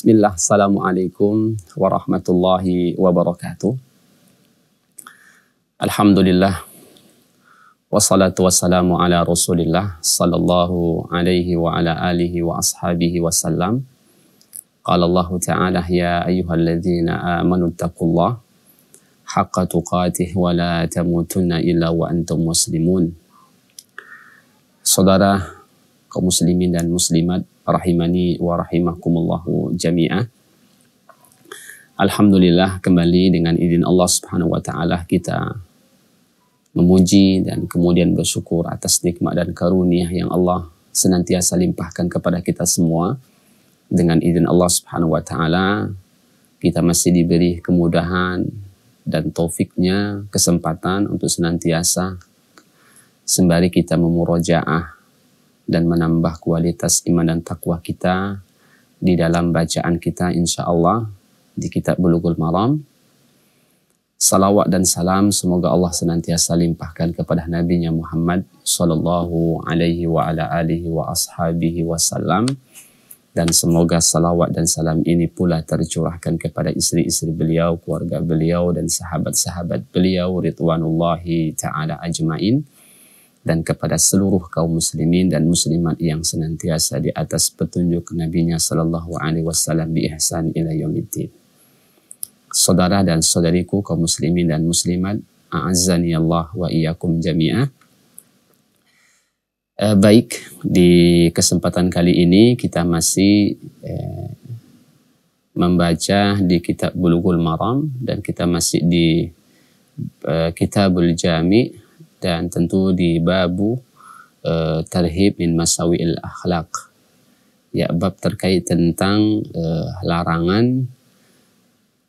Bismillah, Assalamualaikum warahmatullahi wabarakatuh. Alhamdulillah, wassalatu wassalamu ala rasulillah sallallahu alaihi wa ala alihi wa ashabihi wasallam. Qala Allah Ta'ala, Ya ayuhalladzina amanu taqullah, haqqa tuqatih wa la tamutunna illa wa antum muslimun. Saudara kaum muslimin dan muslimat rahimani wa rahimakumullahu jami'ah. Alhamdulillah kembali dengan izin Allah Subhanahu wa taala kita memuji dan kemudian bersyukur atas nikmat dan karunia yang Allah senantiasa limpahkan kepada kita semua. Dengan izin Allah Subhanahu wa taala kita masih diberi kemudahan dan taufiknya kesempatan untuk senantiasa sembari kita memurojaah dan menambah kualitas iman dan takwa kita di dalam bacaan kita insya Allah di kitab Bulughul Maram. Salawat dan salam semoga Allah senantiasa limpahkan kepada Nabi-Nya Muhammad sallallahu alaihi wa ala alihi wa ashabihi wasallam dan semoga salawat dan salam ini pula tercurahkan kepada istri-istri beliau, keluarga beliau dan sahabat-sahabat beliau ridwanullahi taala ajmain dan kepada seluruh kaum muslimin dan muslimat yang senantiasa di atas petunjuk nabinya sallallahu alaihi wasallam bi ihsan ila yaumiddin. Saudara dan saudariku kaum muslimin dan muslimat, a'azzani Allah wa iyyakum jami'ah. Eh, baik, di kesempatan kali ini kita masih eh, membaca di kitab Bulughul Maram dan kita masih di eh, Kitabul Jami' dan tentu di babu uh, eh, terhib min masawi'il akhlak ya bab terkait tentang uh, larangan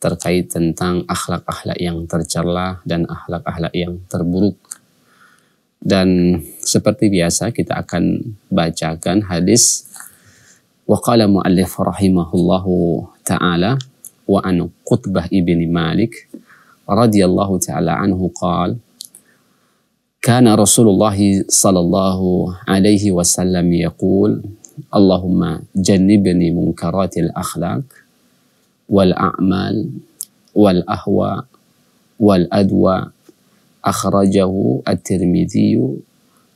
terkait tentang akhlak-akhlak yang tercela dan akhlak-akhlak yang terburuk. Dan seperti biasa kita akan bacakan hadis وقال مؤلف رحمه taala wa وعن قطبة ابن Malik radhiyallahu taala anhu عنه كان رسول الله صلى الله عليه وسلم يقول اللهم جنبني منكرات الأخلاق والأعمال والأهواء والأدواء أخرجه الترمذي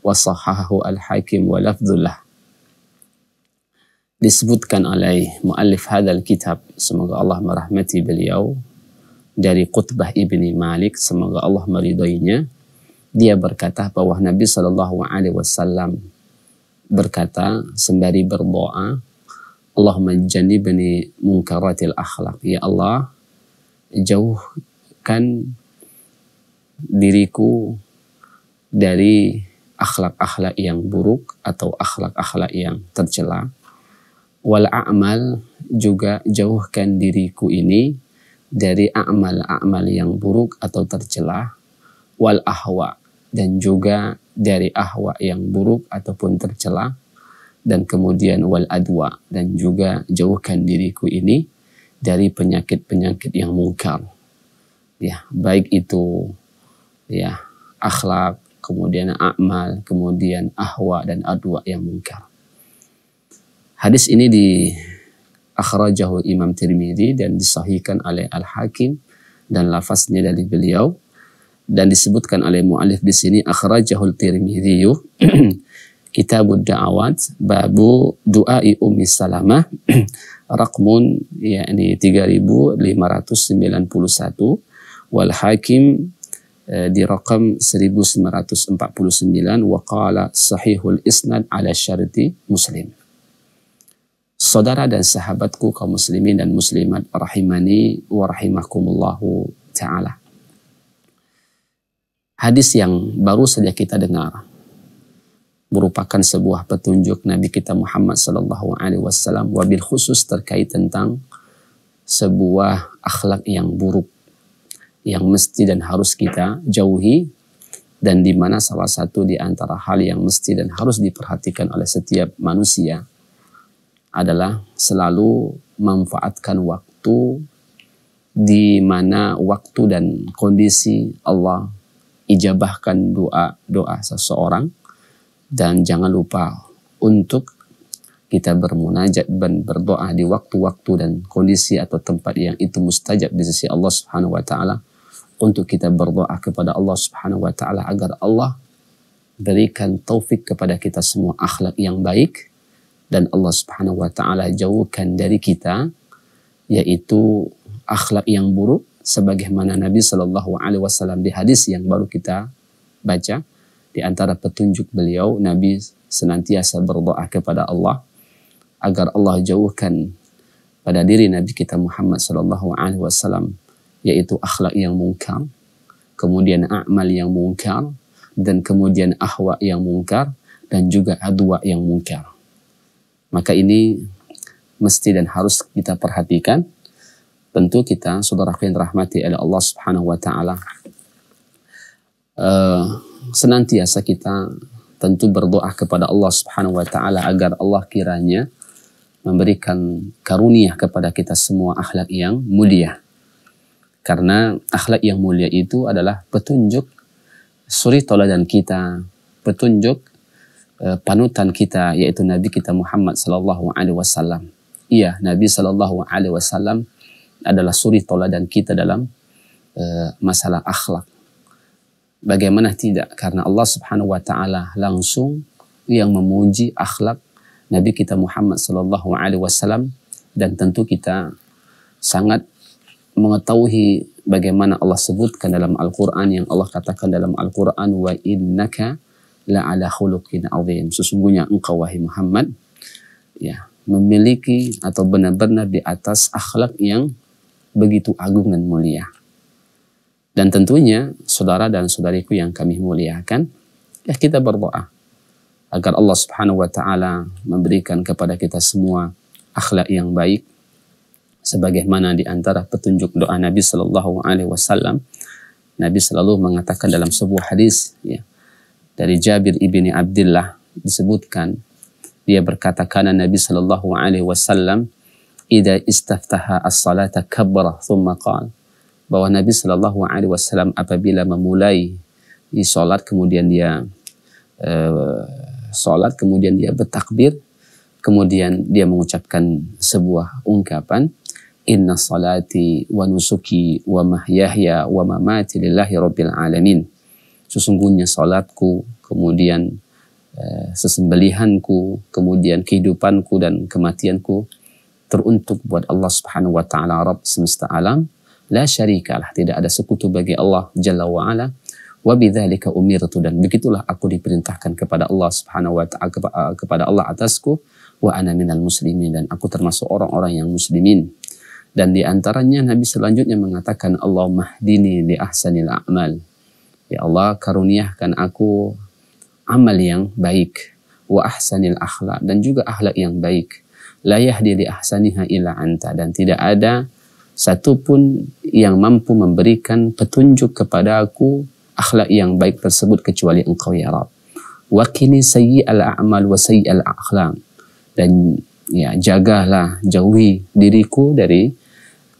وصححه الحاكم ولفظ له disebutkan oleh muallif hadal kitab semoga Allah merahmati beliau dari Qutbah ibni Malik semoga Allah meridainya Dia berkata bahwa Nabi Shallallahu Alaihi Wasallam berkata sembari berdoa, Allahumma bani munkaratil akhlak. Ya Allah, jauhkan diriku dari akhlak-akhlak yang buruk atau akhlak-akhlak yang tercela. Wal a'mal juga jauhkan diriku ini dari amal-amal yang buruk atau tercela wal ahwa dan juga dari ahwa yang buruk ataupun tercela dan kemudian wal adwa dan juga jauhkan diriku ini dari penyakit-penyakit yang mungkar. Ya, baik itu ya akhlak, kemudian amal, kemudian ahwa dan adwa yang mungkar. Hadis ini di akhrajahu Imam Tirmidzi dan disahihkan oleh Al Hakim dan lafaznya dari beliau dan disebutkan oleh mu'alif di sini akhrajahul tirmidhi kitabud da'awat babu du'ai ummi salamah rakmun yakni 3591 wal hakim eh, di rakam 1949 wa qala sahihul isnad ala syarti muslim Saudara dan sahabatku kaum muslimin dan muslimat rahimani wa rahimakumullahu taala hadis yang baru saja kita dengar merupakan sebuah petunjuk Nabi kita Muhammad Sallallahu Alaihi Wasallam wabil khusus terkait tentang sebuah akhlak yang buruk yang mesti dan harus kita jauhi dan di mana salah satu di antara hal yang mesti dan harus diperhatikan oleh setiap manusia adalah selalu memanfaatkan waktu di mana waktu dan kondisi Allah ijabahkan doa-doa seseorang dan jangan lupa untuk kita bermunajat dan berdoa di waktu-waktu dan kondisi atau tempat yang itu mustajab di sisi Allah Subhanahu wa taala untuk kita berdoa kepada Allah Subhanahu wa taala agar Allah berikan taufik kepada kita semua akhlak yang baik dan Allah Subhanahu wa taala jauhkan dari kita yaitu akhlak yang buruk sebagaimana Nabi Shallallahu Alaihi Wasallam di hadis yang baru kita baca di antara petunjuk beliau Nabi senantiasa berdoa kepada Allah agar Allah jauhkan pada diri Nabi kita Muhammad Shallallahu Alaihi Wasallam yaitu akhlak yang mungkar kemudian amal yang mungkar dan kemudian ahwa yang mungkar dan juga adwa yang mungkar maka ini mesti dan harus kita perhatikan tentu kita saudara yang rahmati oleh Allah Subhanahu wa taala uh, senantiasa kita tentu berdoa kepada Allah Subhanahu wa taala agar Allah kiranya memberikan karunia kepada kita semua akhlak yang mulia. Karena akhlak yang mulia itu adalah petunjuk suri toladan kita, petunjuk eh, panutan kita yaitu Nabi kita Muhammad sallallahu alaihi wasallam. Iya, Nabi sallallahu alaihi wasallam adalah suri dan kita dalam uh, masalah akhlak. Bagaimana tidak? Karena Allah Subhanahu wa taala langsung yang memuji akhlak Nabi kita Muhammad sallallahu alaihi wasallam dan tentu kita sangat mengetahui bagaimana Allah sebutkan dalam Al-Qur'an yang Allah katakan dalam Al-Qur'an wa innaka la ala khuluqin azim. Sesungguhnya engkau wahai Muhammad ya memiliki atau benar-benar di atas akhlak yang begitu agung dan mulia. Dan tentunya saudara dan saudariku yang kami muliakan, ya kita berdoa agar Allah Subhanahu wa taala memberikan kepada kita semua akhlak yang baik sebagaimana di antara petunjuk doa Nabi Shallallahu alaihi wasallam Nabi selalu mengatakan dalam sebuah hadis ya dari Jabir ibni Abdullah disebutkan dia berkata karena Nabi Shallallahu alaihi wasallam ida istaftaha as-salata kabbara thumma qala bahwa Nabi Shallallahu alaihi wasallam apabila memulai di salat kemudian dia e, eh, salat kemudian dia bertakbir kemudian dia mengucapkan sebuah ungkapan inna salati wa nusuki wa mahyahya wa mamati lillahi rabbil alamin sesungguhnya salatku kemudian eh, sesembelihanku, kemudian kehidupanku dan kematianku teruntuk buat Allah Subhanahu wa taala Rabb semesta alam la syarikalah tidak ada sekutu bagi Allah Jalla wa ala wa bidzalika umirtu dan begitulah aku diperintahkan kepada Allah Subhanahu wa taala eh, kepada Allah atasku wa ana minal muslimin dan aku termasuk orang-orang yang muslimin dan di antaranya Nabi selanjutnya mengatakan Allah mahdini li ahsanil a'mal ya Allah karuniakan aku amal yang baik wa ahsanil akhlak dan juga akhlak yang baik layah yahdi ahsaniha ila anta dan tidak ada satupun yang mampu memberikan petunjuk kepada aku akhlak yang baik tersebut kecuali engkau ya Rabb. Wakini sayyi al-a'mal wa sayyi al-akhlaq. Dan ya jagalah, jauhi diriku dari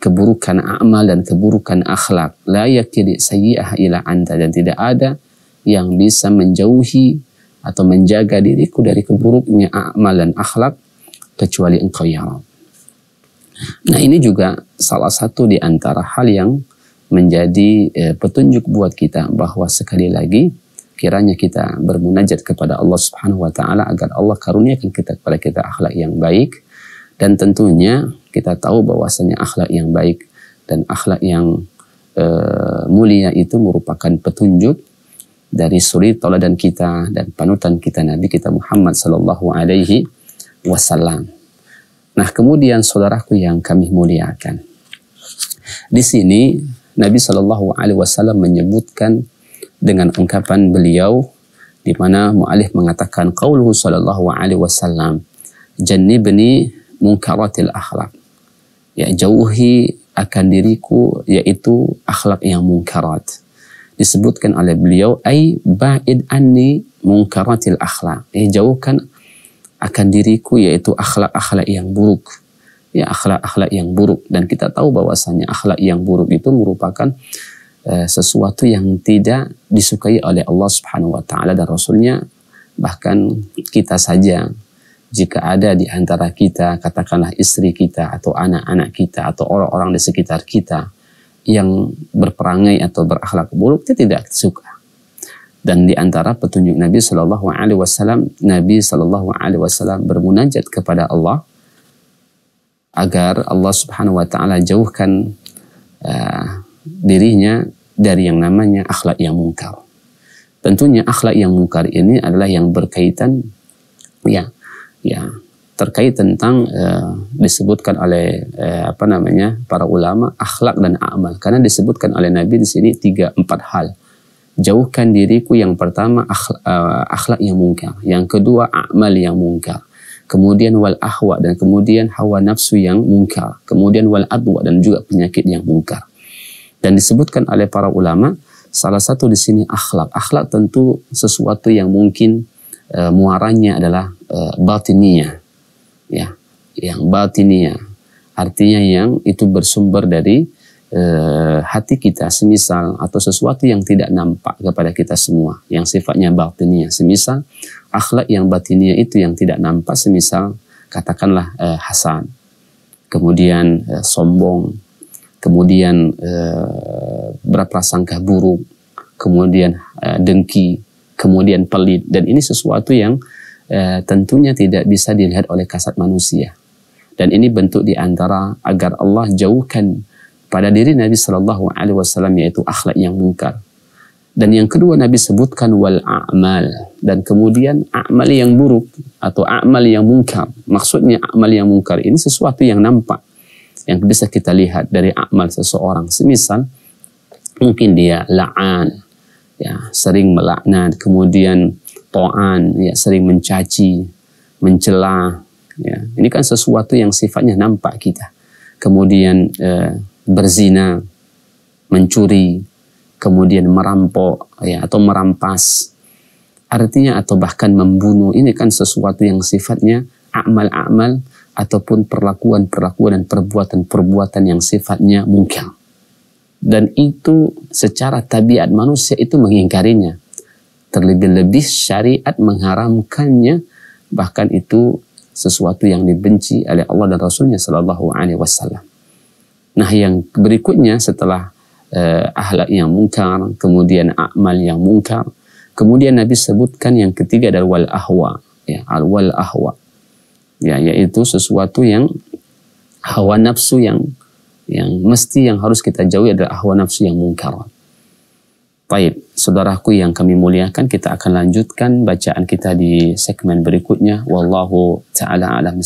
keburukan amal dan keburukan akhlak. La yakini sayyi'ah ila anta. Dan tidak ada yang bisa menjauhi atau menjaga diriku dari keburuknya amal dan akhlak kecuali engkau ya Rabb. Nah ini juga salah satu di antara hal yang menjadi e, petunjuk buat kita bahwa sekali lagi kiranya kita bermunajat kepada Allah Subhanahu wa taala agar Allah karuniakan kita kepada kita akhlak yang baik dan tentunya kita tahu bahwasanya akhlak yang baik dan akhlak yang e, mulia itu merupakan petunjuk dari suri teladan kita dan panutan kita Nabi kita Muhammad sallallahu alaihi wasallam. Nah, kemudian saudaraku yang kami muliakan. Di sini Nabi Shallallahu alaihi wasallam menyebutkan dengan ungkapan beliau di mana mualif mengatakan qauluhu sallallahu alaihi wasallam jannibni munkaratil akhlak. Ya jauhi akan diriku yaitu akhlak yang mungkarat. Disebutkan oleh beliau ai ba'id anni munkaratil akhlak. Ya eh, jauhkan akan diriku yaitu akhlak-akhlak yang buruk. Ya akhlak-akhlak yang buruk dan kita tahu bahwasanya akhlak yang buruk itu merupakan e, sesuatu yang tidak disukai oleh Allah Subhanahu wa taala dan rasulnya bahkan kita saja jika ada di antara kita katakanlah istri kita atau anak-anak kita atau orang-orang di sekitar kita yang berperangai atau berakhlak buruk dia tidak suka dan di antara petunjuk Nabi Shallallahu Alaihi Wasallam Nabi Shallallahu Alaihi Wasallam bermunajat kepada Allah agar Allah Subhanahu Wa Taala jauhkan uh, dirinya dari yang namanya akhlak yang mungkar. Tentunya akhlak yang mungkar ini adalah yang berkaitan ya ya terkait tentang uh, disebutkan oleh uh, apa namanya para ulama akhlak dan amal karena disebutkan oleh Nabi di sini tiga empat hal jauhkan diriku yang pertama eh, akhlak, yang mungkar, yang kedua amal yang mungkar, kemudian wal ahwa dan kemudian hawa nafsu yang mungkar, kemudian wal adwa dan juga penyakit yang mungkar. Dan disebutkan oleh para ulama salah satu di sini akhlak. Akhlak tentu sesuatu yang mungkin uh, muaranya adalah uh, eh, batiniah. Ya, yang batiniah artinya yang itu bersumber dari eh, hati kita semisal atau sesuatu yang tidak nampak kepada kita semua yang sifatnya batinnya semisal akhlak yang batinia itu yang tidak nampak semisal katakanlah eh, hasan kemudian eh, sombong kemudian eh, berprasangka buruk kemudian eh, dengki kemudian pelit dan ini sesuatu yang eh, tentunya tidak bisa dilihat oleh kasat manusia dan ini bentuk diantara agar Allah jauhkan pada diri Nabi Shallallahu Alaihi Wasallam yaitu akhlak yang mungkar. Dan yang kedua Nabi sebutkan wal a'mal dan kemudian a'mal yang buruk atau a'mal yang mungkar. Maksudnya a'mal yang mungkar ini sesuatu yang nampak yang bisa kita lihat dari a'mal seseorang. Semisal mungkin dia la'an ya sering melaknat kemudian to'an ya sering mencaci mencela ya ini kan sesuatu yang sifatnya nampak kita kemudian eh, berzina, mencuri, kemudian merampok ya atau merampas. Artinya atau bahkan membunuh ini kan sesuatu yang sifatnya amal-amal ataupun perlakuan-perlakuan dan perbuatan-perbuatan yang sifatnya mungkin. Dan itu secara tabiat manusia itu mengingkarinya. Terlebih-lebih syariat mengharamkannya bahkan itu sesuatu yang dibenci oleh Allah dan Rasulnya Shallallahu Alaihi Wasallam. Nah yang berikutnya setelah eh, ahlak yang mungkar, kemudian amal yang mungkar, kemudian Nabi sebutkan yang ketiga adalah wal ahwa, ya al wal ahwa, ya yaitu sesuatu yang hawa nafsu yang yang mesti yang harus kita jauhi adalah hawa nafsu yang mungkar. Baik, saudaraku yang kami muliakan, kita akan lanjutkan bacaan kita di segmen berikutnya. Wallahu ta'ala alam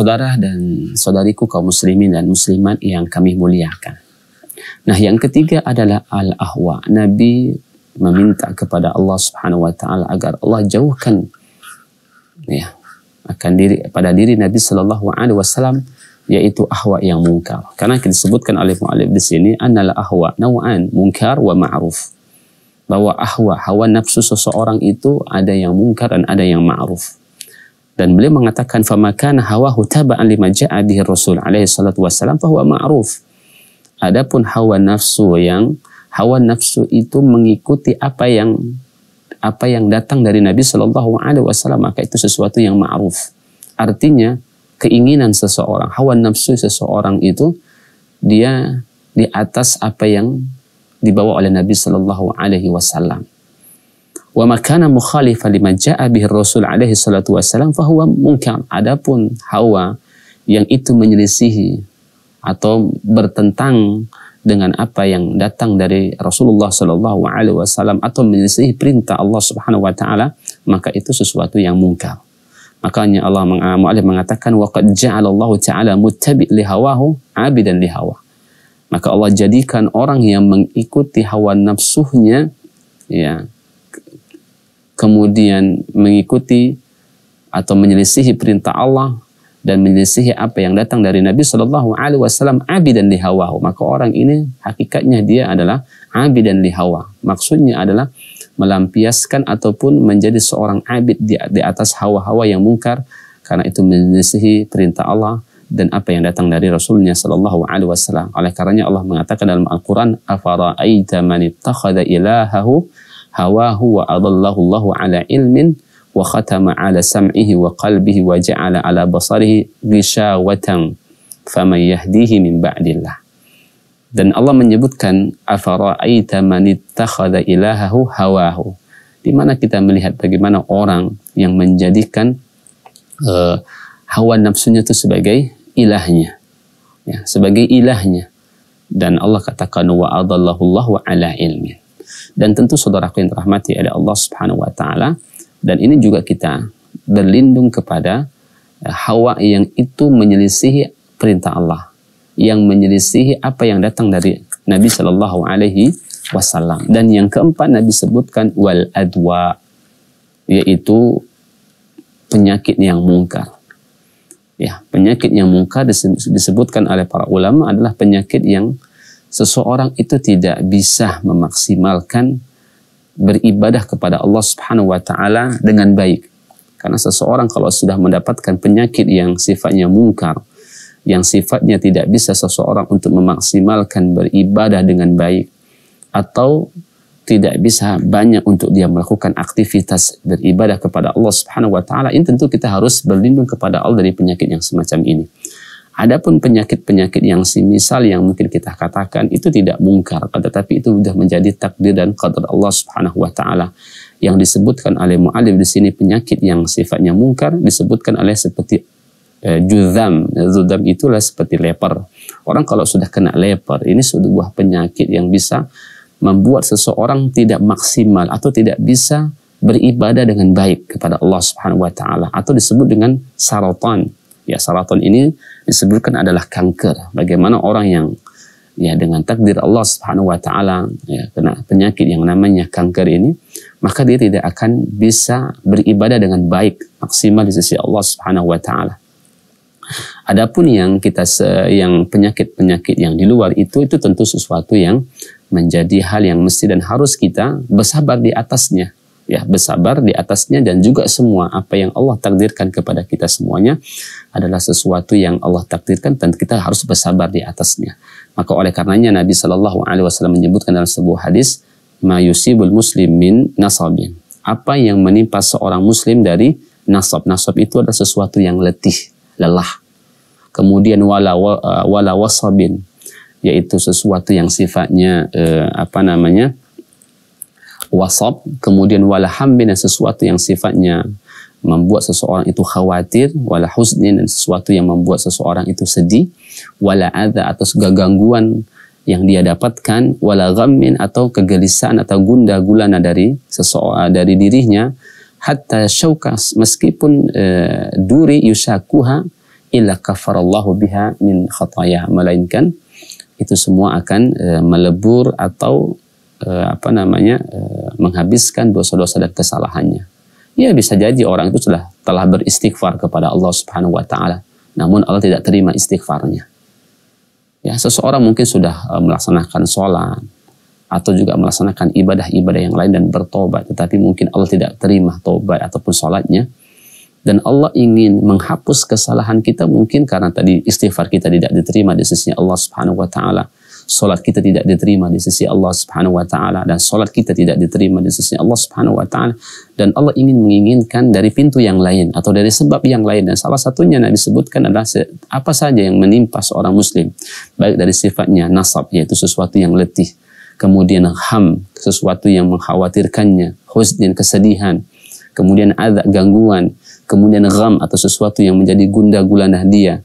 saudara dan saudariku kaum muslimin dan muslimat yang kami muliakan. Nah, yang ketiga adalah al-ahwa. Nabi meminta kepada Allah Subhanahu wa taala agar Allah jauhkan ya akan diri pada diri Nabi saw wasallam yaitu ahwa yang mungkar. Karena kita disebutkan oleh mu'alif di sini annal ahwa naw'an mungkar wa ma'ruf. Bahwa ahwa, hawa nafsu seseorang itu ada yang mungkar dan ada yang ma'ruf dan beliau mengatakan famakan hawa hutaba lima ja'a Rasul alaihi salatu wasallam bahwa ma'ruf. Adapun hawa nafsu yang hawa nafsu itu mengikuti apa yang apa yang datang dari Nabi Shallallahu Alaihi Wasallam maka itu sesuatu yang ma'ruf. Artinya keinginan seseorang, hawa nafsu seseorang itu dia di atas apa yang dibawa oleh Nabi Shallallahu Alaihi Wasallam wa makana mukhalifan lima ja'a bihi Rasul alaihi salatu wasallam fahuwa mungkar. Adapun Hawa yang itu menyelisihi atau bertentang dengan apa yang datang dari Rasulullah Shallallahu Alaihi Wasallam atau menyelisihi perintah Allah Subhanahu Wa Taala maka itu sesuatu yang mungkar makanya Allah Mu'alim mengatakan waqad Allah ta'ala muttabi' li hawahu 'abidan li hawa maka Allah jadikan orang yang mengikuti hawa nafsunya ya kemudian mengikuti atau menyelisihi perintah Allah dan menyelisihi apa yang datang dari Nabi Shallallahu Alaihi Wasallam abi dan lihawahu maka orang ini hakikatnya dia adalah abi dan lihawa maksudnya adalah melampiaskan ataupun menjadi seorang abid di, di atas hawa-hawa yang mungkar karena itu menyelisihi perintah Allah dan apa yang datang dari Rasulnya Shallallahu Alaihi Wasallam oleh karenanya Allah mengatakan dalam Al Quran afara man ittakhadha ilahahu hawahu wa adallahu Allah ala ilmin wa khatama ala sam'ihi wa qalbihi wa ja'ala ala basarihi gishawatan faman yahdihi min ba'dillah. Dan Allah menyebutkan afara'aita man ittakhadha ilahahu hawahu. Di mana kita melihat bagaimana orang yang menjadikan uh, hawa nafsunya itu sebagai ilahnya. Ya, sebagai ilahnya. Dan Allah katakan wa adallahu Allah ala ilmin. Dan tentu saudaraku yang terahmati ada Allah Subhanahu wa taala dan ini juga kita berlindung kepada eh, hawa yang itu menyelisihi perintah Allah, yang menyelisihi apa yang datang dari Nabi Shallallahu alaihi wasallam. Dan yang keempat Nabi sebutkan wal adwa yaitu penyakit yang mungkar. Ya, penyakit yang mungkar disebutkan oleh para ulama adalah penyakit yang seseorang itu tidak bisa memaksimalkan beribadah kepada Allah Subhanahu wa taala dengan baik. Karena seseorang kalau sudah mendapatkan penyakit yang sifatnya mungkar, yang sifatnya tidak bisa seseorang untuk memaksimalkan beribadah dengan baik atau tidak bisa banyak untuk dia melakukan aktivitas beribadah kepada Allah Subhanahu wa taala, ini tentu kita harus berlindung kepada Allah dari penyakit yang semacam ini. Adapun penyakit-penyakit yang semisal yang mungkin kita katakan itu tidak mungkar, tetapi itu sudah menjadi takdir dan qadar Allah Subhanahu wa taala. Yang disebutkan oleh mu'alif di sini penyakit yang sifatnya mungkar disebutkan oleh seperti e, eh, judam. Judam itulah seperti leper. Orang kalau sudah kena leper, ini sebuah penyakit yang bisa membuat seseorang tidak maksimal atau tidak bisa beribadah dengan baik kepada Allah Subhanahu wa taala atau disebut dengan saratan Ya saraton ini disebutkan adalah kanker. Bagaimana orang yang ya dengan takdir Allah Subhanahu wa taala ya kena penyakit yang namanya kanker ini maka dia tidak akan bisa beribadah dengan baik maksimal di sisi Allah Subhanahu wa taala. Adapun yang kita se yang penyakit-penyakit yang di luar itu itu tentu sesuatu yang menjadi hal yang mesti dan harus kita bersabar di atasnya ya bersabar di atasnya dan juga semua apa yang Allah takdirkan kepada kita semuanya adalah sesuatu yang Allah takdirkan dan kita harus bersabar di atasnya. Maka oleh karenanya Nabi Shallallahu Alaihi Wasallam menyebutkan dalam sebuah hadis, mayusibul muslimin nasabin. Apa yang menimpa seorang muslim dari nasab. Nasab itu adalah sesuatu yang letih, lelah. Kemudian wala, wala wasabin, yaitu sesuatu yang sifatnya eh, apa namanya wasab, kemudian wala dan sesuatu yang sifatnya membuat seseorang itu khawatir, wala husnin dan sesuatu yang membuat seseorang itu sedih, wala adha atau segala gangguan yang dia dapatkan, wala ghammin atau kegelisahan atau gunda gulana dari seseorang eh, dari dirinya, hatta syaukas meskipun e, duri yusakuha illa kafarallahu biha min khataya melainkan itu semua akan e, melebur atau uh, apa namanya uh, menghabiskan dosa-dosa dan kesalahannya. Ya bisa jadi orang itu sudah telah beristighfar kepada Allah Subhanahu wa taala, namun Allah tidak terima istighfarnya. Ya, seseorang mungkin sudah uh, melaksanakan sholat atau juga melaksanakan ibadah-ibadah yang lain dan bertobat, tetapi mungkin Allah tidak terima tobat ataupun sholatnya. Dan Allah ingin menghapus kesalahan kita mungkin karena tadi istighfar kita tidak diterima di sisi Allah Subhanahu wa taala Salat kita tidak diterima di sisi Allah Subhanahu wa taala dan salat kita tidak diterima di sisi Allah Subhanahu wa taala dan Allah ingin menginginkan dari pintu yang lain atau dari sebab yang lain dan salah satunya yang disebutkan adalah apa saja yang menimpa seorang muslim baik dari sifatnya nasab yaitu sesuatu yang letih kemudian ham sesuatu yang mengkhawatirkannya husnin kesedihan kemudian ada gangguan kemudian gham atau sesuatu yang menjadi gundah gulana dia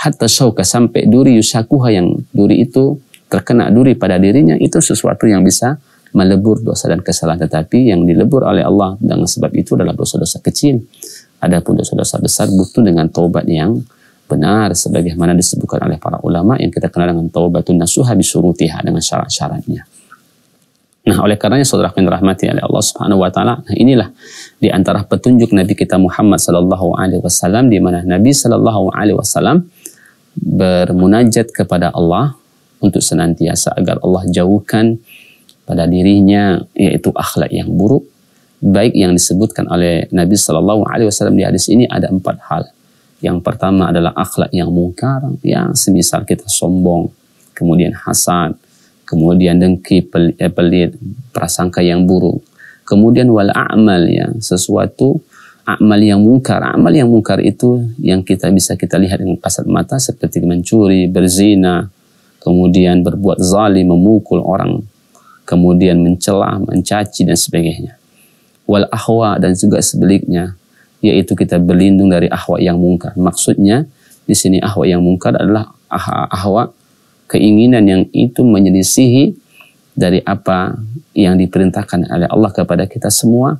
hatta syauka sampai duri yusakuha yang duri itu terkena duri pada dirinya itu sesuatu yang bisa melebur dosa dan kesalahan tetapi yang dilebur oleh Allah dengan sebab itu adalah dosa-dosa kecil adapun dosa-dosa besar butuh dengan taubat yang benar sebagaimana disebutkan oleh para ulama yang kita kenal dengan taubatun nasuha bisurutiha dengan syarat-syaratnya Nah, oleh karenanya saudara yang dirahmati oleh Allah Subhanahu wa taala, nah inilah di antara petunjuk Nabi kita Muhammad sallallahu alaihi wasallam di mana Nabi sallallahu alaihi wasallam bermunajat kepada Allah untuk senantiasa agar Allah jauhkan pada dirinya yaitu akhlak yang buruk baik yang disebutkan oleh Nabi Shallallahu Alaihi Wasallam di hadis ini ada empat hal yang pertama adalah akhlak yang mungkar yang semisal kita sombong kemudian hasad kemudian dengki eh, pelit prasangka yang buruk kemudian wal amal ya sesuatu amal yang mungkar. Amal yang mungkar itu yang kita bisa kita lihat dengan kasat mata seperti mencuri, berzina, kemudian berbuat zalim, memukul orang, kemudian mencela, mencaci dan sebagainya. Wal ahwa dan juga sebaliknya, yaitu kita berlindung dari ahwa yang mungkar. Maksudnya di sini ahwa yang mungkar adalah ah-, ahwa keinginan yang itu menyelisihi dari apa yang diperintahkan oleh Allah kepada kita semua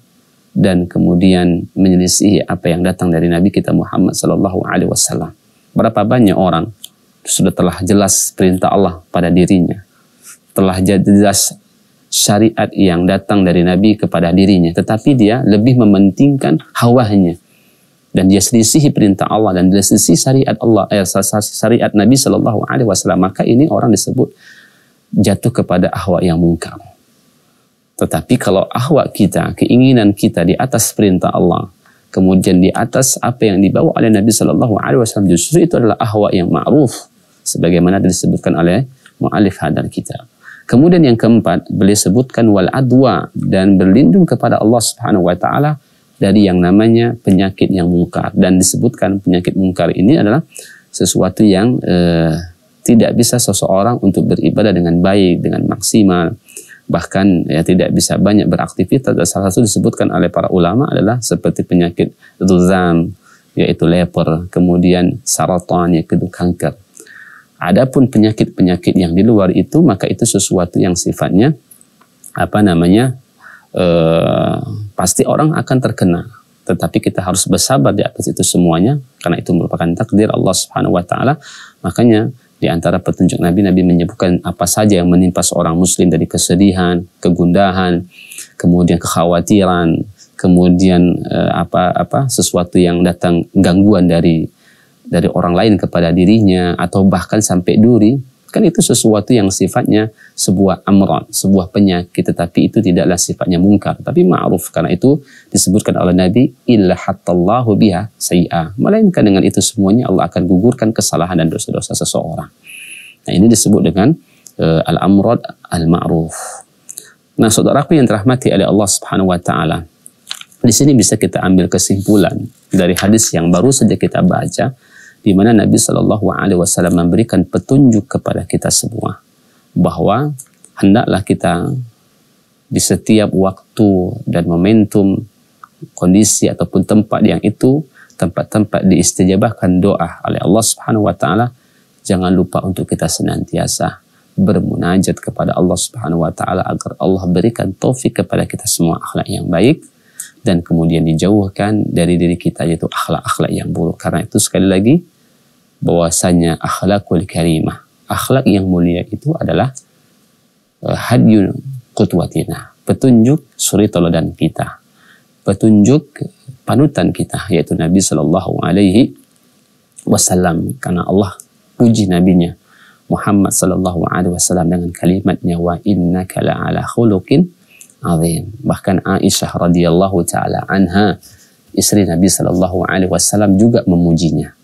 dan kemudian menyelisihi apa yang datang dari Nabi kita Muhammad Sallallahu Alaihi Wasallam. Berapa banyak orang sudah telah jelas perintah Allah pada dirinya. Telah jelas syariat yang datang dari Nabi kepada dirinya. Tetapi dia lebih mementingkan hawanya. Dan dia selisihi perintah Allah dan dia selisihi syariat Allah, eh, syariat Nabi Shallallahu Alaihi Wasallam. Maka ini orang disebut jatuh kepada ahwa yang mungkar. Tetapi kalau ahwa kita, keinginan kita di atas perintah Allah, kemudian di atas apa yang dibawa oleh Nabi Shallallahu Alaihi Wasallam justru itu adalah ahwa yang ma'ruf sebagaimana disebutkan oleh mu'alif hadar kita Kemudian yang keempat, beliau sebutkan wal adwa dan berlindung kepada Allah Subhanahu wa taala dari yang namanya penyakit yang mungkar dan disebutkan penyakit mungkar ini adalah sesuatu yang eh, tidak bisa seseorang untuk beribadah dengan baik, dengan maksimal, bahkan ya tidak bisa banyak beraktivitas. Salah satu disebutkan oleh para ulama adalah seperti penyakit dzam yaitu leper, kemudian saratan yaitu kanker. Adapun penyakit-penyakit yang di luar itu maka itu sesuatu yang sifatnya apa namanya eh, pasti orang akan terkena. Tetapi kita harus bersabar di atas itu semuanya karena itu merupakan takdir Allah Subhanahu wa taala. Makanya di antara petunjuk Nabi Nabi menyebutkan apa saja yang menimpa seorang muslim dari kesedihan, kegundahan, kemudian kekhawatiran, kemudian eh, apa apa sesuatu yang datang gangguan dari dari orang lain kepada dirinya atau bahkan sampai duri kan itu sesuatu yang sifatnya sebuah amran, sebuah penyakit tetapi itu tidaklah sifatnya mungkar tapi ma'ruf karena itu disebutkan oleh Nabi illa hattallahu biha sayyi'ah melainkan dengan itu semuanya Allah akan gugurkan kesalahan dan dosa-dosa seseorang. Nah ini disebut dengan uh, eh, al amrod al-ma'ruf. Nah saudaraku yang terahmati oleh Allah Subhanahu wa taala di sini bisa kita ambil kesimpulan dari hadis yang baru saja kita baca di mana Nabi Shallallahu Alaihi Wasallam memberikan petunjuk kepada kita semua bahwa hendaklah kita di setiap waktu dan momentum kondisi ataupun tempat yang itu tempat-tempat diistijabahkan doa oleh Allah Subhanahu wa taala jangan lupa untuk kita senantiasa bermunajat kepada Allah Subhanahu wa taala agar Allah berikan taufik kepada kita semua akhlak yang baik dan kemudian dijauhkan dari diri kita yaitu akhlak-akhlak yang buruk karena itu sekali lagi bahwasanya akhlakul karimah akhlak yang mulia itu adalah eh, hadyun kutwatina petunjuk suri teladan kita petunjuk panutan kita yaitu Nabi Shallallahu Alaihi Wasallam karena Allah puji nabinya Muhammad Shallallahu Alaihi Wasallam dengan kalimatnya wa inna kala ala khuluqin azim bahkan Aisyah radhiyallahu taala anha istri Nabi Shallallahu Alaihi Wasallam juga memujinya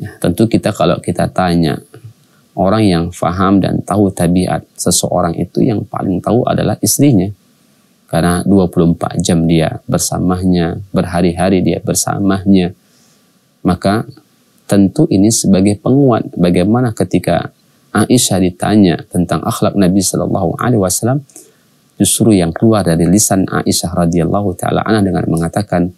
Ya, tentu kita kalau kita tanya orang yang faham dan tahu tabiat seseorang itu yang paling tahu adalah istrinya. Karena 24 jam dia bersamanya, berhari-hari dia bersamanya. Maka tentu ini sebagai penguat bagaimana ketika Aisyah ditanya tentang akhlak Nabi Shallallahu Alaihi Wasallam, justru yang keluar dari lisan Aisyah radhiyallahu taala dengan mengatakan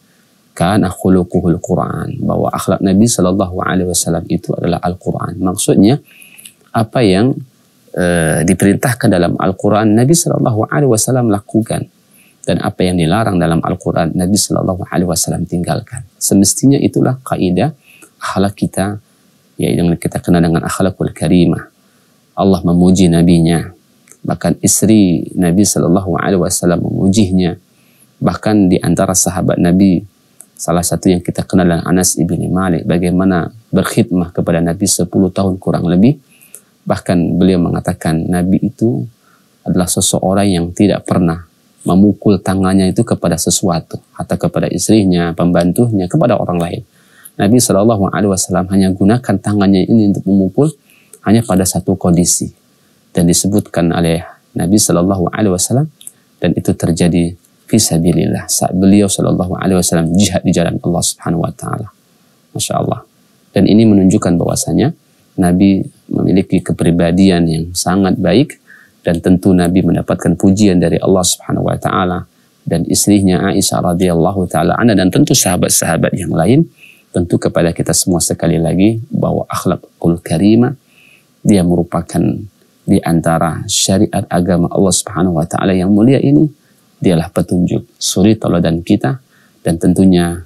karena khuluquhul Quran bahwa akhlak Nabi Shallallahu Alaihi Wasallam itu adalah Al Quran. Maksudnya apa yang e, diperintahkan dalam Al Quran Nabi Shallallahu Alaihi Wasallam lakukan dan apa yang dilarang dalam Al Quran Nabi Shallallahu Alaihi Wasallam tinggalkan. Semestinya itulah kaidah akhlak kita yaitu yang kita kenal dengan akhlakul karimah. Allah memuji nabinya bahkan istri Nabi Shallallahu Alaihi Wasallam memujinya bahkan di antara sahabat Nabi Salah satu yang kita kenal adalah Anas ibni Malik. Bagaimana berkhidmah kepada Nabi 10 tahun kurang lebih. Bahkan beliau mengatakan Nabi itu adalah seseorang yang tidak pernah memukul tangannya itu kepada sesuatu, atau kepada istrinya, pembantunya, kepada orang lain. Nabi saw hanya gunakan tangannya ini untuk memukul hanya pada satu kondisi dan disebutkan oleh Nabi saw dan itu terjadi fisabilillah saat beliau Shallallahu Alaihi jihad di jalan Allah Subhanahu Wa Taala. Masya Allah. Dan ini menunjukkan bahwasanya Nabi memiliki kepribadian yang sangat baik dan tentu Nabi mendapatkan pujian dari Allah Subhanahu Wa Taala dan istrinya Aisyah radhiyallahu taala anha dan tentu sahabat-sahabat yang lain tentu kepada kita semua sekali lagi bahwa akhlakul karimah dia merupakan di antara syariat agama Allah Subhanahu wa taala yang mulia ini dialah petunjuk suri dan kita dan tentunya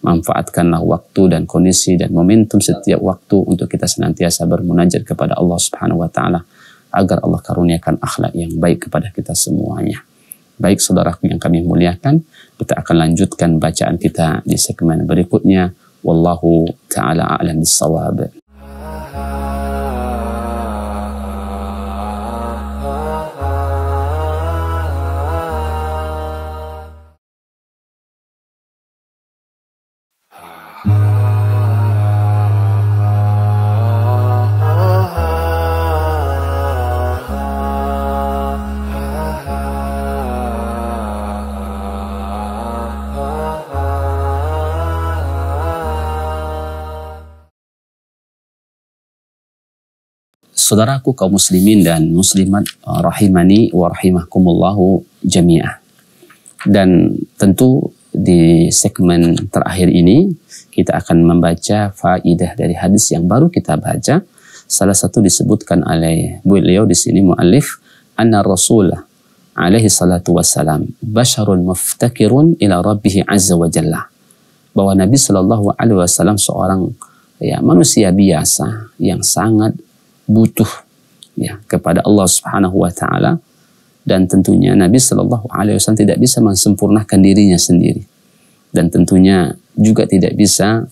manfaatkanlah waktu dan kondisi dan momentum setiap waktu untuk kita senantiasa bermunajat kepada Allah Subhanahu wa taala agar Allah karuniakan akhlak yang baik kepada kita semuanya. Baik saudaraku yang kami muliakan, kita akan lanjutkan bacaan kita di segmen berikutnya. Wallahu taala a'lam bissawab. Saudaraku kaum muslimin dan muslimat eh, rahimani wa rahimahkumullahu jami'ah. Dan tentu di segmen terakhir ini kita akan membaca faidah dari hadis yang baru kita baca. Salah satu disebutkan oleh beliau di sini muallif anna rasulah alaihi salatu wassalam basharun muftakirun ila rabbih azza wa jalla. Bahwa Nabi Shallallahu alaihi wasallam seorang ya manusia biasa yang sangat butuh ya kepada Allah Subhanahu wa taala dan tentunya Nabi Shallallahu alaihi wasallam tidak bisa mensempurnakan dirinya sendiri dan tentunya juga tidak bisa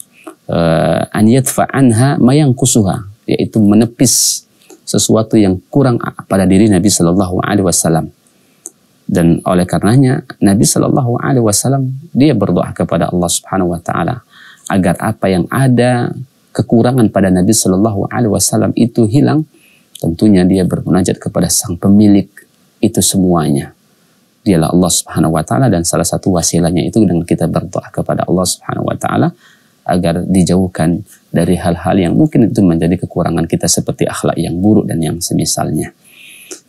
uh, an yadfa anha mayang kusuha yaitu menepis sesuatu yang kurang pada diri Nabi Shallallahu Alaihi Wasallam dan oleh karenanya Nabi Shallallahu Alaihi Wasallam dia berdoa kepada Allah Subhanahu Wa Taala agar apa yang ada kekurangan pada Nabi Shallallahu Alaihi Wasallam itu hilang, tentunya dia bermunajat kepada sang pemilik itu semuanya. Dialah Allah Subhanahu Wa Taala dan salah satu wasilahnya itu dengan kita berdoa kepada Allah Subhanahu Wa Taala agar dijauhkan dari hal-hal yang mungkin itu menjadi kekurangan kita seperti akhlak yang buruk dan yang semisalnya.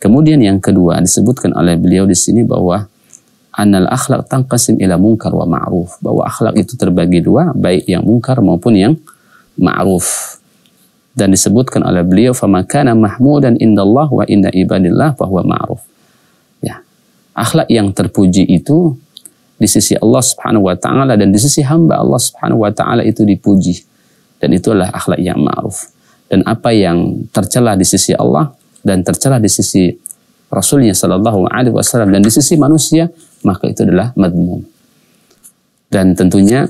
Kemudian yang kedua disebutkan oleh beliau di sini bahwa anal akhlak tangkasim ila mungkar wa ma'ruf bahwa akhlak itu terbagi dua baik yang mungkar maupun yang ma'ruf dan disebutkan oleh beliau famakana mahmudan indallah wa inda ibadillah bahwa ma'ruf ya akhlak yang terpuji itu di sisi Allah Subhanahu wa taala dan di sisi hamba Allah Subhanahu wa taala itu dipuji dan itulah akhlak yang ma'ruf dan apa yang tercela di sisi Allah dan tercela di sisi Rasulnya Shallallahu Alaihi Wasallam dan di sisi manusia maka itu adalah madmum dan tentunya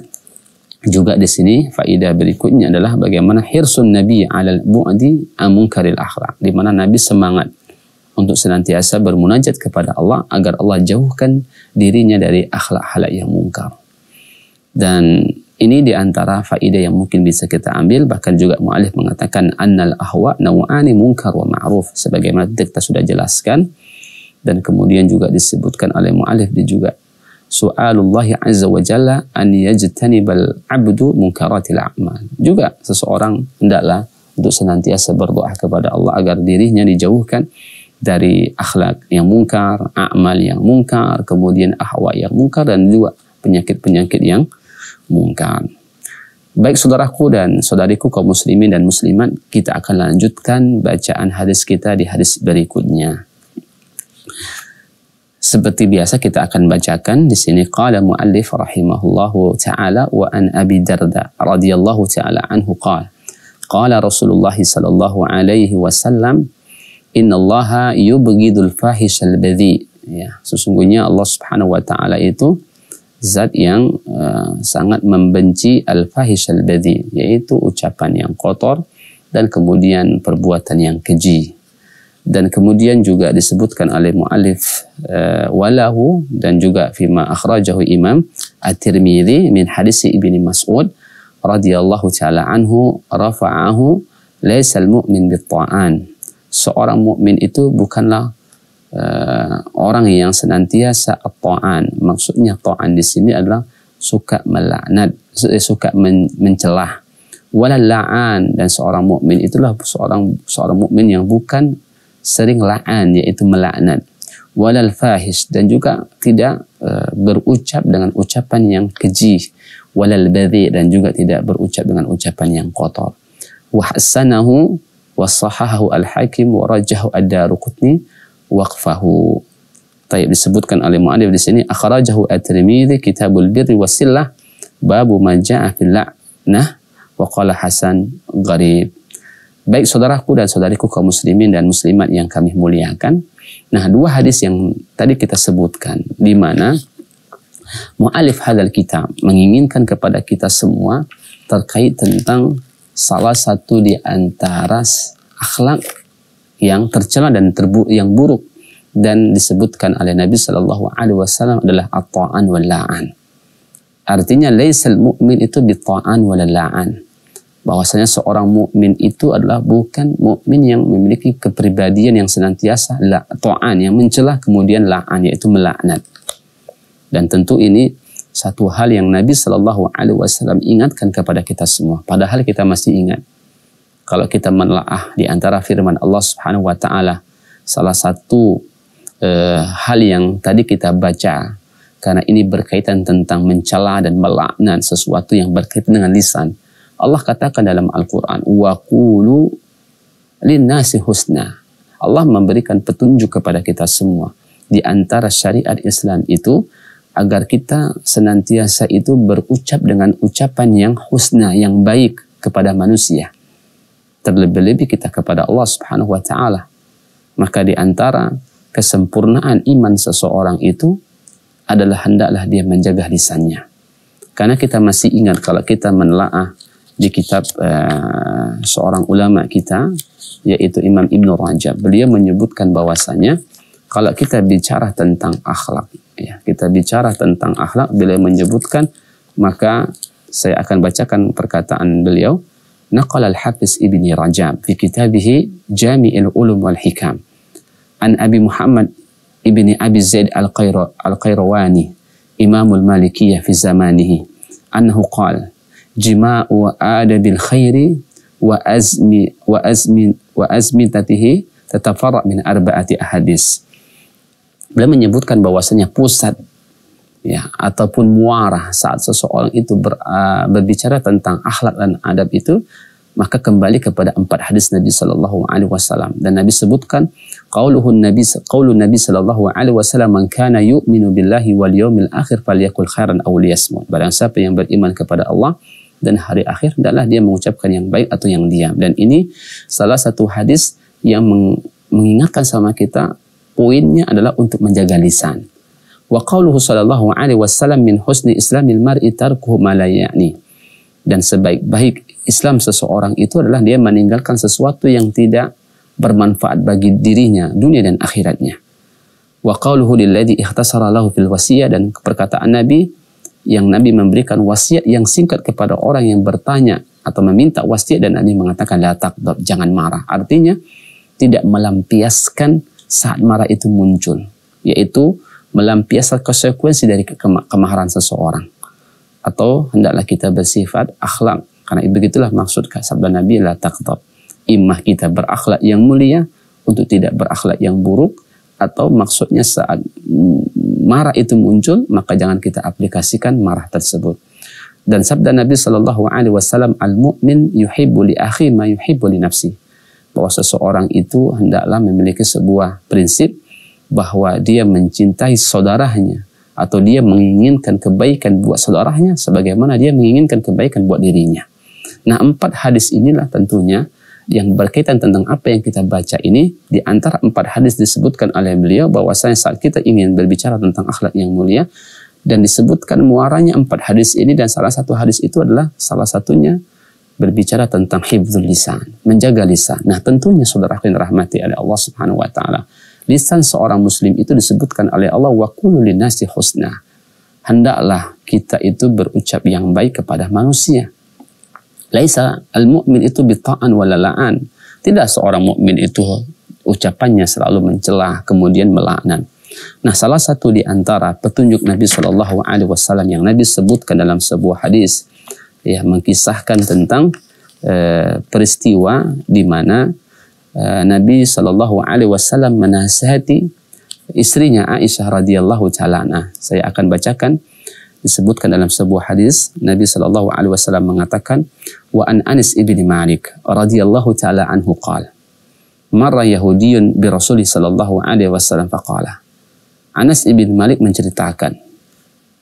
juga di sini faedah berikutnya adalah bagaimana hirsun Nabi alal bu'di amungkaril akhlak di mana Nabi semangat untuk senantiasa bermunajat kepada Allah agar Allah jauhkan dirinya dari akhlak-akhlak yang mungkar. Dan ini di antara faedah yang mungkin bisa kita ambil bahkan juga mualif mengatakan annal ahwa nawani mungkar wa ma'ruf sebagaimana kita sudah jelaskan dan kemudian juga disebutkan oleh mualif di juga su'alullahi azza wa jalla an yajtanibal abdu munkaratil a'mal. Juga seseorang hendaklah untuk senantiasa berdoa kepada Allah agar dirinya dijauhkan dari akhlak yang mungkar, amal yang mungkar, kemudian ahwa yang mungkar dan juga penyakit-penyakit yang mungkar. Baik saudaraku dan saudariku kaum muslimin dan muslimat, kita akan lanjutkan bacaan hadis kita di hadis berikutnya. Seperti biasa kita akan bacakan di sini qala muallif rahimahullahu taala wa an Abi Darda radhiyallahu taala anhu qala qala Rasulullah sallallahu alaihi wasallam innallaha yubghidul fahishal badhi ya sesungguhnya Allah Subhanahu wa taala itu zat yang uh, sangat membenci al fahishal badhi yaitu ucapan yang kotor dan kemudian perbuatan yang keji dan kemudian juga disebutkan oleh mu'alif uh, eh, walahu dan juga fima akhrajahu imam at-tirmidhi min hadisi ibni mas'ud radhiyallahu taala anhu rafa'ahu laisal mu'min bitta'an seorang mukmin itu bukanlah uh, orang yang senantiasa ta'an maksudnya ta'an di sini adalah suka melaknat eh, suka men mencelah wala la'an dan seorang mukmin itulah seorang seorang mukmin yang bukan sering la'an yaitu melaknat walal fahish dan juga tidak eh, berucap dengan ucapan yang keji walal badhi dan juga tidak berucap dengan ucapan yang kotor wa hasanahu wa sahahahu al hakim wa rajahu ad waqfahu Taib disebutkan oleh muallif di sini akhrajahu at-Tirmidzi kitabul birri wasillah babu ma ja'a fil la'nah wa qala Hasan gharib Baik saudaraku dan saudariku kaum muslimin dan muslimat yang kami muliakan. Nah, dua hadis yang tadi kita sebutkan di mana mu'alif hadal kita menginginkan kepada kita semua terkait tentang salah satu di antara akhlak yang tercela dan terbu yang buruk dan disebutkan oleh Nabi Shallallahu Alaihi Wasallam adalah at-ta'an wal la'an. Artinya, laisal mu'min itu bi-ta'an wal la'an bahwasanya seorang mukmin itu adalah bukan mukmin yang memiliki kepribadian yang senantiasa to'an yang mencelah kemudian la'an yaitu melaknat. Dan tentu ini satu hal yang Nabi Shallallahu alaihi wasallam ingatkan kepada kita semua padahal kita masih ingat. Kalau kita menelaah di antara firman Allah Subhanahu wa taala salah satu e, hal yang tadi kita baca karena ini berkaitan tentang mencela dan melaknat sesuatu yang berkaitan dengan lisan Allah katakan dalam Al-Quran, وَقُولُ لِلنَّاسِ husna. Allah memberikan petunjuk kepada kita semua. Di antara syariat Islam itu, agar kita senantiasa itu berucap dengan ucapan yang husna, yang baik kepada manusia. Terlebih-lebih kita kepada Allah subhanahu wa ta'ala. Maka di antara kesempurnaan iman seseorang itu adalah hendaklah dia menjaga lisannya. Karena kita masih ingat kalau kita menelaah di kitab uh, seorang ulama kita yaitu Imam Ibnu Rajab. Beliau menyebutkan bahwasanya kalau kita bicara tentang akhlak, ya, kita bicara tentang akhlak beliau menyebutkan maka saya akan bacakan perkataan beliau al fi kitabih ابن Ulum wal Hikam an Abi Muhammad Ibn Abi Zaid al أبي زيد al Imamul malikiyah fi zamanihi anhu قال jima'u adabil khairi wa azmi wa azmin wa azmin tatihi tatafarra min arba'ati ahadis. Beliau menyebutkan bahwasanya pusat ya ataupun muara saat seseorang itu ber, uh, berbicara tentang akhlak dan adab itu maka kembali kepada empat hadis Nabi sallallahu alaihi wasallam dan Nabi sebutkan qauluhun Nabi qaulun Nabi sallallahu alaihi wasallam man kana yu'minu billahi wal yawmil akhir falyakul khairan aw liyasmut barang siapa yang beriman kepada Allah dan hari akhir adalah dia mengucapkan yang baik atau yang diam. Dan ini salah satu hadis yang mengingatkan sama kita poinnya adalah untuk menjaga lisan. Wa qauluhu sallallahu alaihi wasallam min husni islamil mar'i tarkuhu ma la ya'ni. Dan sebaik-baik Islam seseorang itu adalah dia meninggalkan sesuatu yang tidak bermanfaat bagi dirinya, dunia dan akhiratnya. Wa qauluhu lilladhi ikhtasara lahu fil wasiyah dan perkataan Nabi yang Nabi memberikan wasiat yang singkat kepada orang yang bertanya atau meminta wasiat dan Nabi mengatakan latak jangan marah. Artinya tidak melampiaskan saat marah itu muncul, yaitu melampiaskan konsekuensi dari kemaharan kemarahan seseorang. Atau hendaklah kita bersifat akhlak karena begitulah maksud sabda Nabi latak Imah kita berakhlak yang mulia untuk tidak berakhlak yang buruk atau maksudnya saat marah itu muncul maka jangan kita aplikasikan marah tersebut. Dan sabda Nabi Shallallahu Alaihi Wasallam, al mumin yuhibbu akhi ma yuhibbu nafsi. Bahwa seseorang itu hendaklah memiliki sebuah prinsip bahwa dia mencintai saudaranya atau dia menginginkan kebaikan buat saudaranya sebagaimana dia menginginkan kebaikan buat dirinya. Nah, empat hadis inilah tentunya yang berkaitan tentang apa yang kita baca ini di antara empat hadis disebutkan oleh beliau bahwasanya saat kita ingin berbicara tentang akhlak yang mulia dan disebutkan muaranya empat hadis ini dan salah satu hadis itu adalah salah satunya berbicara tentang hibzul lisan, menjaga lisan. Nah, tentunya saudara yang rahmati oleh Allah Subhanahu wa taala. Lisan seorang muslim itu disebutkan oleh Allah wa qulul husna. Hendaklah kita itu berucap yang baik kepada manusia Laisa al-mu'min itu bita'an walalaan. Tidak seorang mukmin itu ucapannya selalu mencelah kemudian melaknat. Nah, salah satu di antara petunjuk Nabi Shallallahu Alaihi Wasallam yang Nabi sebutkan dalam sebuah hadis, ya mengkisahkan tentang eh, peristiwa di mana e, Nabi Shallallahu Alaihi Wasallam menasihati istrinya Aisyah radhiyallahu taala. Saya akan bacakan disebutkan dalam sebuah hadis Nabi Shallallahu Alaihi Wasallam mengatakan wa an Anis ibni Malik radhiyallahu taala anhu qal marra Yahudiun" bi Rasulih Shallallahu Alaihi Wasallam faqala Anas ibn Malik menceritakan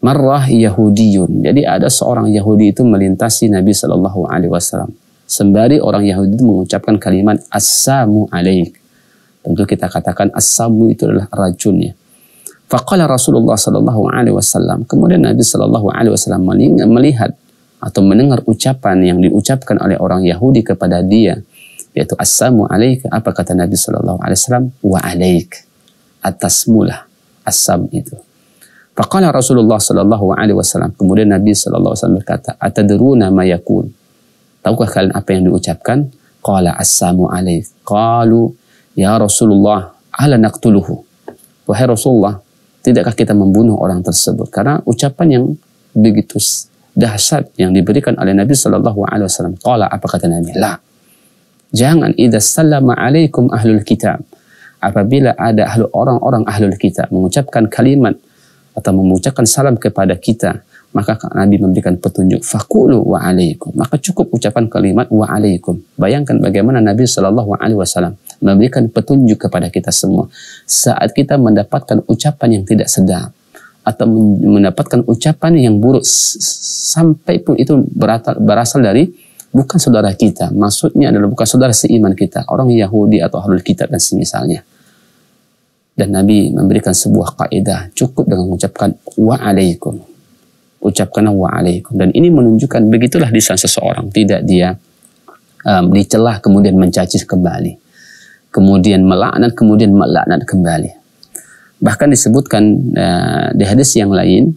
marrah Yahudiun" jadi ada seorang Yahudi itu melintasi Nabi Shallallahu Alaihi Wasallam sembari orang Yahudi itu mengucapkan kalimat assamu alaik tentu kita katakan assamu itu adalah racunnya. Faqala Rasulullah sallallahu alaihi wasallam. Kemudian Nabi sallallahu alaihi wasallam melihat atau mendengar ucapan yang diucapkan oleh orang Yahudi kepada dia yaitu assalamu alaika apa kata Nabi sallallahu alaihi wasallam wa alaik lah asam itu. Faqala Rasulullah sallallahu alaihi wasallam. Kemudian Nabi sallallahu alaihi wasallam berkata, "Atadruna ma yakun?" Tahukah kalian apa yang diucapkan? Kala assalamu alaik. Qalu ya Rasulullah ala naqtuluhu. Wahai Rasulullah, Tidakkah kita membunuh orang tersebut? Karena ucapan yang begitu dahsyat yang diberikan oleh Nabi Shallallahu Alaihi Wasallam. Kala apa kata Nabi? La. Jangan idza sallama alaikum ahlul kitab. Apabila ada ahlu orang-orang ahlul kitab mengucapkan kalimat atau mengucapkan salam kepada kita, maka Nabi memberikan petunjuk fakulu wa alaikum. Maka cukup ucapan kalimat wa alaikum. Bayangkan bagaimana Nabi Shallallahu alaihi wasallam memberikan petunjuk kepada kita semua. Saat kita mendapatkan ucapan yang tidak sedap atau mendapatkan ucapan yang buruk sampai pun itu berasal dari bukan saudara kita, maksudnya adalah bukan saudara seiman kita, orang Yahudi atau Ahlul Kitab dan semisalnya. Dan Nabi memberikan sebuah kaidah cukup dengan mengucapkan wa'alaikum. Ucapkanlah wa'alaikum. Dan ini menunjukkan begitulah lisan seseorang. Tidak dia um, dicelah kemudian mencaci kembali kemudian melaknat, kemudian melaknat kembali. Bahkan disebutkan uh, di hadis yang lain,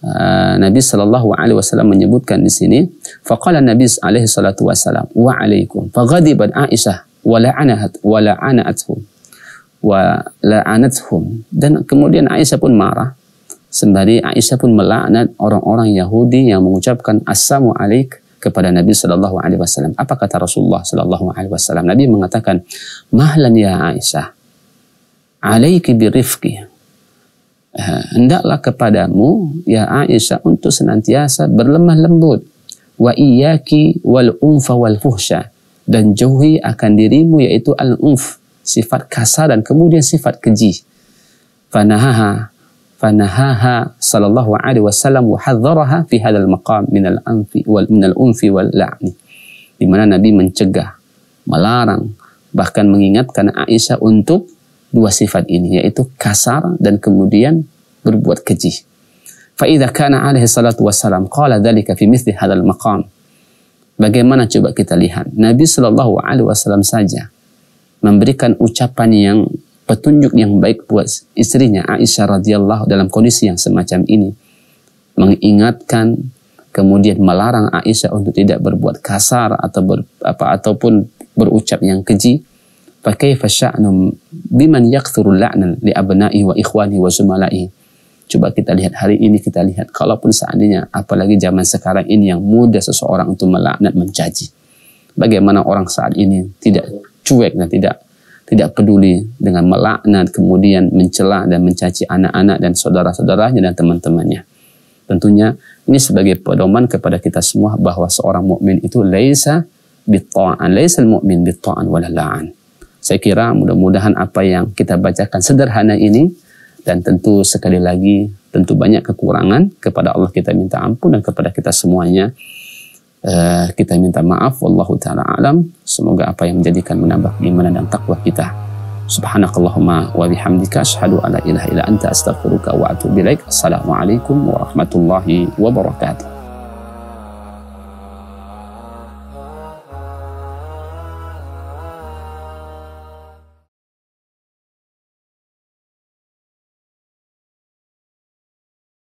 uh, Nabi Shallallahu Alaihi Wasallam menyebutkan di sini, faqala Nabi Alaihi Wasallam, wa alaikum, faghadibat Aisyah, wala'anat, wala'anathum, wala'anathum. Dan kemudian Aisyah pun marah, sembari Aisyah pun melaknat orang-orang Yahudi yang mengucapkan assalamu alaikum kepada Nabi Shallallahu Alaihi Wasallam. Apa kata Rasulullah Shallallahu Alaihi Wasallam? Nabi mengatakan, Mahlan ya Aisyah, alaiki birifki. Eh, hendaklah kepadamu ya Aisyah untuk senantiasa berlemah lembut. Wa iyaki wal umfa wal fuhsya. Dan jauhi akan dirimu yaitu al umf. Sifat kasar dan kemudian sifat keji. Fanahaha fanahaha sallallahu alaihi wasallam wa hadzaraha fi hadzal maqam min al-anfi wal min al-unfi wal la'ni. Di mana Nabi mencegah, melarang, bahkan mengingatkan Aisyah untuk dua sifat ini yaitu kasar dan kemudian berbuat keji. Fa idza kana alaihi salatu wasallam qala dzalika fi mithli hadzal maqam. Bagaimana coba kita lihat Nabi Shallallahu Alaihi Wasallam saja memberikan ucapan yang petunjuk yang baik buat istrinya Aisyah radhiyallahu dalam kondisi yang semacam ini mengingatkan kemudian melarang Aisyah untuk tidak berbuat kasar atau ber, apa ataupun berucap yang keji pakai fasya'num biman yakthuru la'nan li abna'i wa ikhwani wa zumala'i coba kita lihat hari ini kita lihat kalaupun seandainya apalagi zaman sekarang ini yang mudah seseorang untuk melaknat mencaci bagaimana orang saat ini tidak cuek dan tidak tidak peduli dengan melaknat, kemudian mencela dan mencaci anak-anak dan saudara-saudaranya dan teman-temannya. Tentunya ini sebagai pedoman kepada kita semua bahwa seorang mukmin itu laisa bitta'an, laisa mukmin bitta'an wala la'an. Saya kira mudah-mudahan apa yang kita bacakan sederhana ini dan tentu sekali lagi tentu banyak kekurangan kepada Allah kita minta ampun dan kepada kita semuanya Uh, kita minta maaf wallahu taala alam semoga apa yang menjadikan menambah keimanan dan takwa kita subhanakallahumma wa bihamdika asyhadu an la ilaha illa anta astaghfiruka wa atubu ilaik assalamualaikum warahmatullahi wabarakatuh